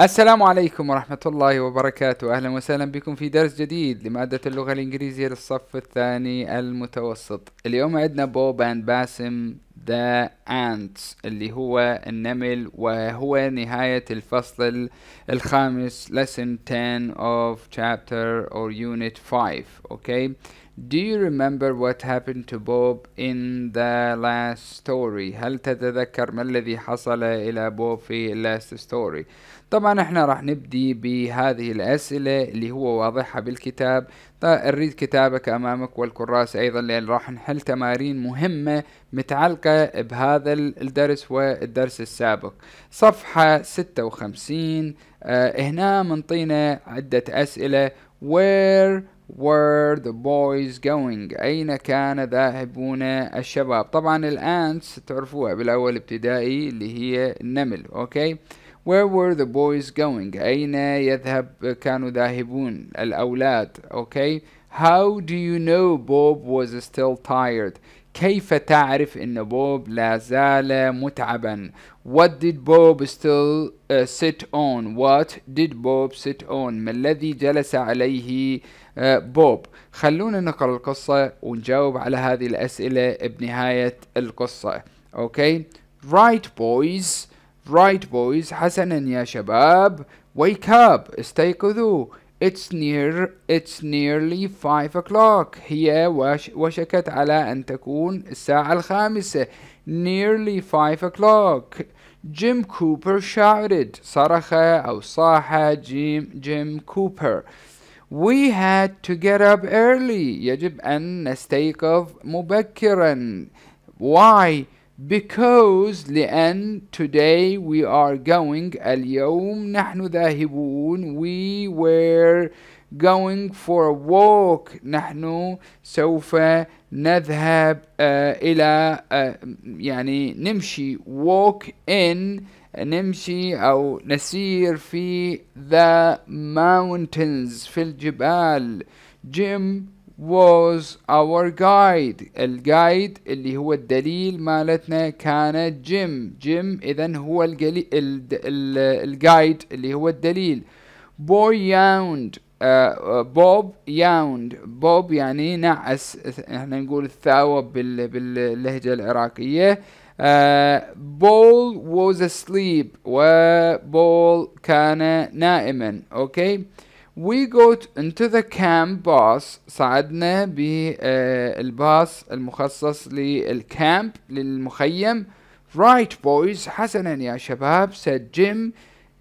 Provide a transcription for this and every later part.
السلام عليكم ورحمة الله وبركاته أهلا وسهلا بكم في درس جديد لمادة اللغة الإنجليزية للصف الثاني المتوسط اليوم عندنا بوب أند باسم ذا أنتس اللي هو النمل وهو نهاية الفصل الخامس lesson 10 of chapter or unit 5 okay Do you remember what happened to Bob in the last story? هل تتذكر ما الذي حصل إلى بوب في last story? طبعا احنا راح نبدي بهذه الأسئلة اللي هو واضحها بالكتاب نريد طيب، كتابك أمامك والكراس أيضا لأن راح نحل تمارين مهمة متعلقة بهذا الدرس والدرس السابق صفحة 56 اه هنا منطينا عدة أسئلة where were the boys going أين كان ذاهبون الشباب طبعا الآنس تعرفوها بالأول ابتدائي اللي هي النمل أوكي okay. Where were the boys going أين يذهب كانوا ذاهبون الأولاد okay How do you know Bob was still tired كيف تعرف أن بوب لا زال متعبا What did Bob still uh, sit on What did Bob sit on ما الذي جلس عليه uh, بوب خلونا نقرأ القصة ونجاوب على هذه الأسئلة بنهاية القصة Okay Right boys Right, boys, Hassan and Ya Shabab, wake up, stay kudu. It's near, it's nearly five o'clock. هي وشكت على أن تكون الساعة الخامسة. Nearly five o'clock. Jim Cooper shouted. صرخ أو صاح Jim! جيم كوبر. We had to get up early. يجب أن نستيقظ مبكرا. Why? because لأن today we are going اليوم نحن ذاهبون we were going for a walk نحن سوف نذهب uh, إلى uh, يعني نمشي walk in نمشي أو نسير في the mountains في الجبال Jim was our guide الجايد اللي هو الدليل مالتنا كان جيم جيم اذا هو الجلي... ال... ال... الجايد اللي هو الدليل boy yawned بوب ياوند بوب يعني نعس احنا نقول الثاوب بال... باللهجة العراقية بول آه، was asleep وبول كان نائما اوكي okay? We go into the camp bus ساعدنا بالباص آه، المخصص للكامب للمخيم Right boys حسنا يا شباب said Jim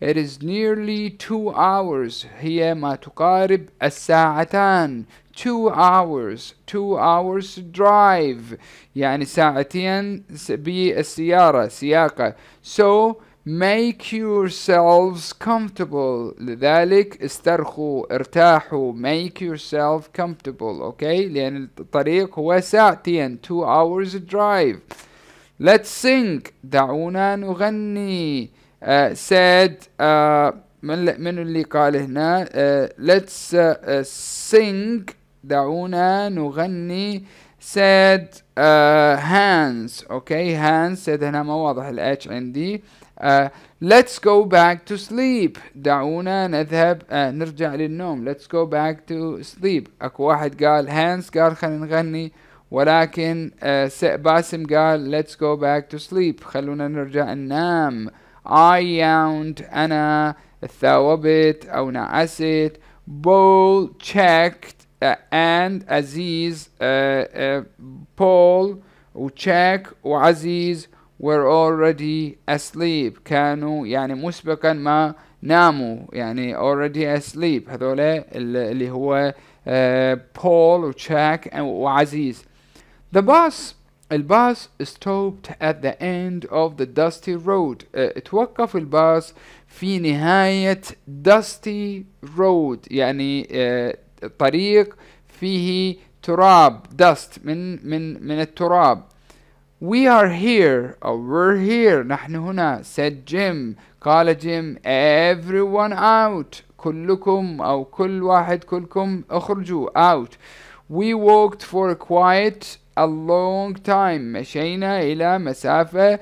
It is nearly two hours هي ما تقارب الساعتان two hours two hours drive يعني ساعتين بالسيارة سياقة so make yourselves comfortable لذلك استرخوا ارتاحوا make yourself comfortable okay? لأن الطريق هو ساعتين two hours drive let's sing دعونا نغني uh, said uh, من, من اللي قال هنا uh, let's uh, sing دعونا نغني said uh, hands okay? hands said هنا ما واضح الاتش عندي Uh, let's go back to sleep دعونا نذهب uh, نرجع للنوم let's go back to sleep اكو واحد قال هانس قال خلينا نغني ولكن uh, باسم قال let's go back to sleep خلونا نرجع ننام I yawned أنا ثوبت أو نعست Paul checked uh, and Aziz uh, uh, Paul وcheck وعزيز were already asleep كانوا يعني مسبقا ما ناموا يعني already asleep هذول اللي هو بول وتشاك وعزيز The bus الباص stopped at the end of the dusty road uh, توقف الباص في نهاية dusty road يعني uh, طريق فيه تراب dust من من من التراب We are here or we're here نحن هنا said Jim قال Jim everyone out كلكم أو كل واحد كلكم اخرجوا out We walked for a quiet a long time مشينا إلى مسافة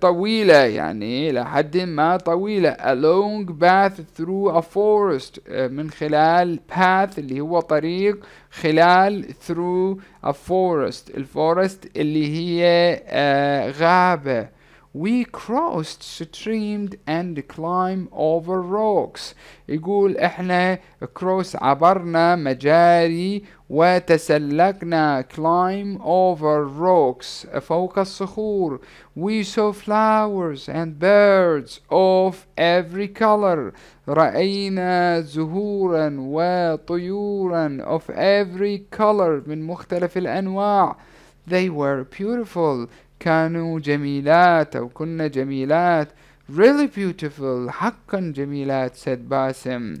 طويلة يعني إلى حد ما طويلة a long path through a forest من خلال path اللي هو طريق خلال through a forest الفورست اللي هي غابة We crossed streams and climbed over rocks يقول احنا cross عبرنا مجاري وتسلقنا climb over rocks فوق الصخور we saw flowers and birds of every color رأينا زهورا وطيورا of every color من مختلف الأنواع they were beautiful كانوا جميلات أو كنا جميلات really beautiful حقا جميلات said Basim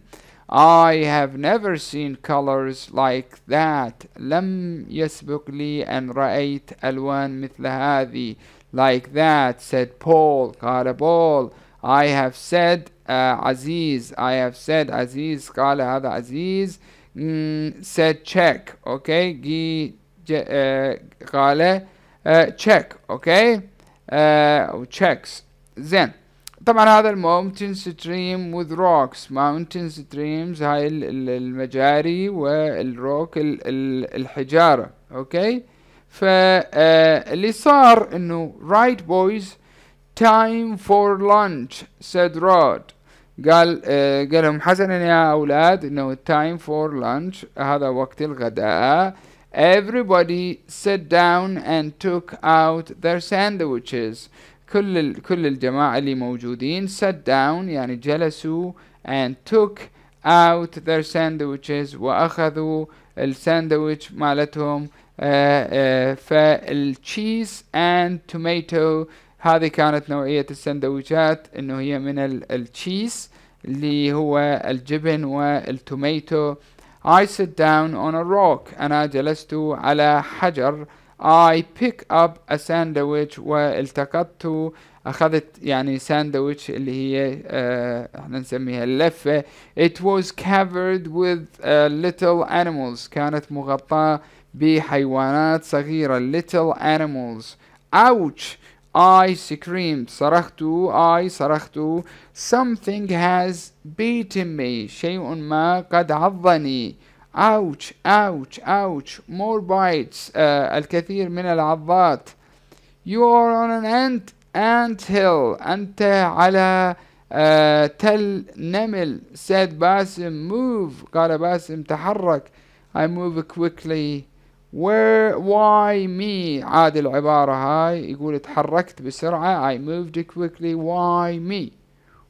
I have never seen colors like that لم يسبق لي أن رأيت ألوان مثل هذه like that said Paul قال Paul I have said uh, Aziz I have said Aziz قال هذا Aziz mm, said check okay جي uh, قال uh, check okay uh, checks then طبعا هذا الماونتن ستريم وذ روكس ماونتن ستريمز هاي المجاري والروك الحجارة اوكي فاللي صار انه right boys time for lunch said Rod قال آه قال لهم حسنا يا اولاد انه time for lunch هذا وقت الغداء everybody sat down and took out their sandwiches كل كل الجماعة اللي موجودين sat down يعني جلسوا and took out their sandwiches وأخذوا الساندويتش مالتهم فالتشيز اند توميتو هذه كانت نوعية السندويشات انه هي من التشيز اللي هو الجبن والتوميتو I sit down on a rock أنا جلست على حجر I pick up a sandwich والتقطت أخذت يعني ساندويتش اللي هي آه احنا نسميها اللفة It was covered with uh, little animals كانت مغطاة بحيوانات صغيرة little animals Ouch I screamed صرخت I صرخت something has beaten me شيء ما قد عضني ouch ouch ouch more bites uh, الكثير من العضات you are on an ant ant hill أنت على uh, تل نمل said باسم move قال باسم تحرك I move quickly where why me عاد العبارة هاي يقول تحركت بسرعة I moved quickly why me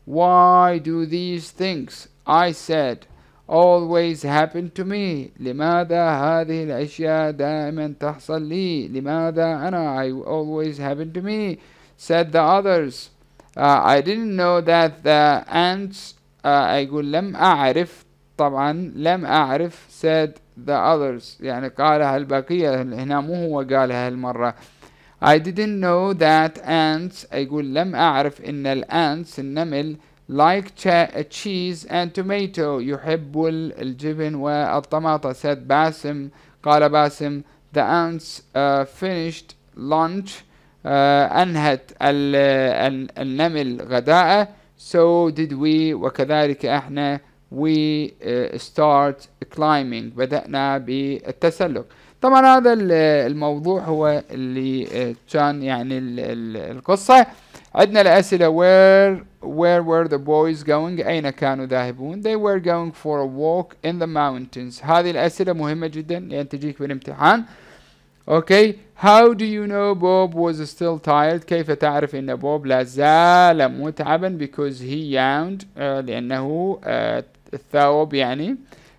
why do these things I said always happen to me لماذا هذه الأشياء دائما تحصل لي لماذا أنا I always happen to me said the others uh, I didn't know that the ants uh, أقول لم أعرف طبعا لم أعرف said the others يعني قالها البقية هنا مو هو قالها هالمرة I didn't know that ants أقول لم أعرف إن الants النمل like uh, cheese and tomato يحب الجبن والطماطة said باسم قال باسم the ants uh, finished lunch uh, أنهت ال, النمل غداءه so did we وكذلك احنا we uh, start climbing بدأنا بالتسلق طبعا هذا الموضوع هو اللي uh, كان يعني القصة عندنا الأسئلة where where were the boys going أين كانوا ذاهبون they were going for a walk in the mountains هذه الأسئلة مهمة جدا لأن تجيك بالامتحان okay how do you know Bob was still tired كيف تعرف أن بوب لا زال متعبا because he yawned uh, لأنه uh, يعني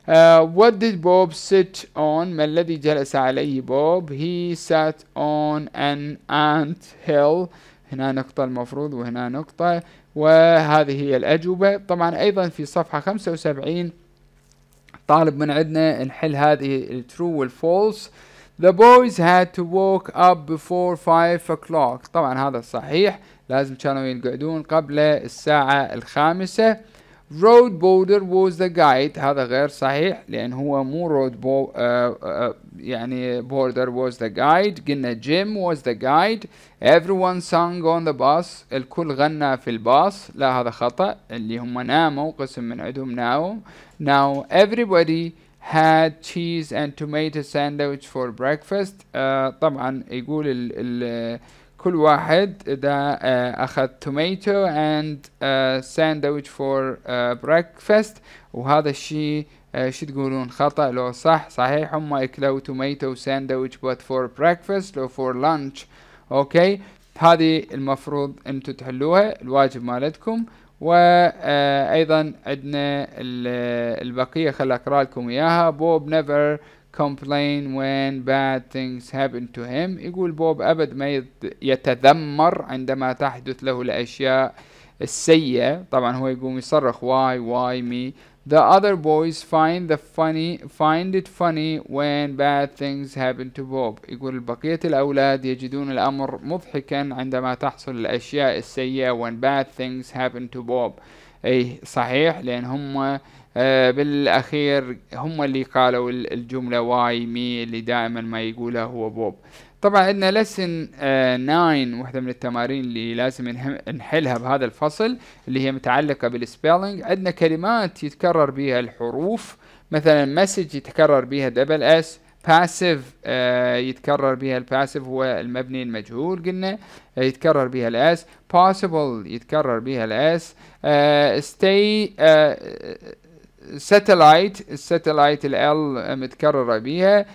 uh, what did Bob sit on ما الذي جلس عليه بوب he sat on an ant hill هنا نقطة المفروض وهنا نقطة وهذه هي الأجوبة طبعا أيضا في صفحة 75 طالب من عندنا نحل هذه الترو والفولس The boys had to walk up before five o'clock طبعا هذا صحيح لازم كانوا يقعدون قبل الساعة الخامسة رود بولدر ووز ذا جايد هذا غير صحيح لان هو مو رود بو آه آه يعني بولدر ووز ذا جايد قلنا جيم ووز ذا جايد everyone sung on the bus الكل غنى في الباص لا هذا خطا اللي هم ناموا قسم من عندهم ناوم now everybody had cheese and tomato sandwich for breakfast آه طبعا يقول ال ال كل واحد إذا آه، اخذ توميتو and ساندويتش فور بريكفاست وهذا الشيء آه، شو تقولون خطا لو صح صحيح هم اكلوا توميتو ساندويتش but for breakfast لو for lunch اوكي هذه المفروض انتم تحلوها الواجب مالتكم وايضا آه، عندنا البقيه خل اقرا لكم اياها بوب never complain when bad things happen to him يقول بوب أبد ما يتذمر عندما تحدث له الأشياء السيئة طبعا هو يقوم يصرخ why why me the other boys find the funny find it funny when bad things happen to بوب يقول بقية الأولاد يجدون الأمر مضحكا عندما تحصل الأشياء السيئة when bad things happen to بوب أي صحيح لأن هم آه، بالاخير هم اللي قالوا الجمله واي مي اللي دائما ما يقولها هو بوب طبعا عندنا لسن 9 آه، واحده من التمارين اللي لازم نحلها بهذا الفصل اللي هي متعلقه بالسبيلنج عندنا كلمات يتكرر بها الحروف مثلا مسج يتكرر بها دبل اس باسيف يتكرر بها الباسيف هو المبني المجهول قلنا آه، يتكرر بها الاس possible يتكرر بها الاس آه stay ساتلايت الساتلايت ال متكررة بيها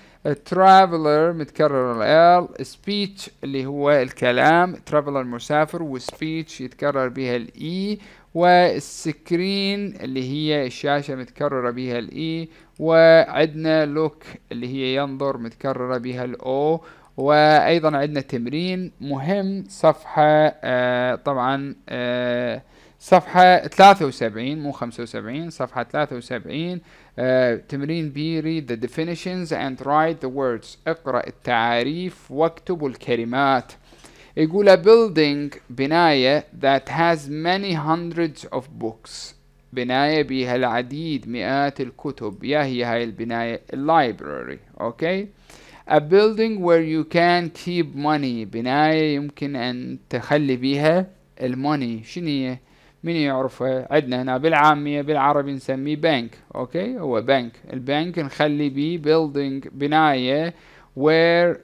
ترافلر متكرر ال سبيتش اللي هو الكلام ترافلر مسافر وسبيتش يتكرر بها الاي e. والسكرين اللي هي الشاشة متكررة بها الاي e. وعندنا لوك اللي هي ينظر متكررة بها الاو وايضا عندنا تمرين مهم صفحة آه طبعا آه صفحة 73 مو 75 صفحة 73 آه تمرين بي read the definitions and write the words اقرأ التعاريف واكتب الكلمات يقول a building بناية that has many hundreds of books بناية بها العديد مئات الكتب يا هي هاي البناية library اوكي okay? a building where you can keep money بناية يمكن ان تخلي بيها الموني شنو هي من يعرفها عندنا هنا بالعامية بالعربي نسميه بنك اوكي هو بنك البنك نخلي بيه بيلدينج بناية where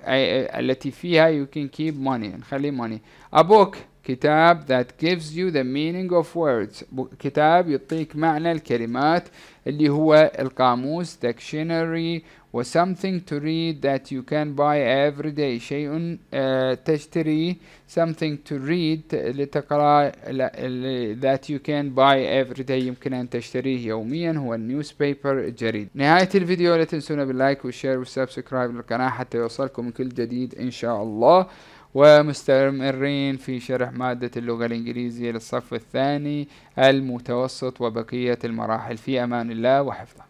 التي فيها يو كان كيب ماني نخلي ماني a book كتاب that gives you the meaning of words كتاب يعطيك معنى الكلمات اللي هو القاموس دكشنري وsomething to read that you can buy every day شيء آه، تشتري something to read لتقرأ that you can buy every day يمكن أن تشتريه يوميا هو newspaper جريد نهاية الفيديو لا تنسونا باللايك والشير والسبسكرايب للقناة حتى يوصلكم كل جديد إن شاء الله ومستمرين في شرح مادة اللغة الإنجليزية للصف الثاني المتوسط وبقية المراحل في أمان الله وحفظه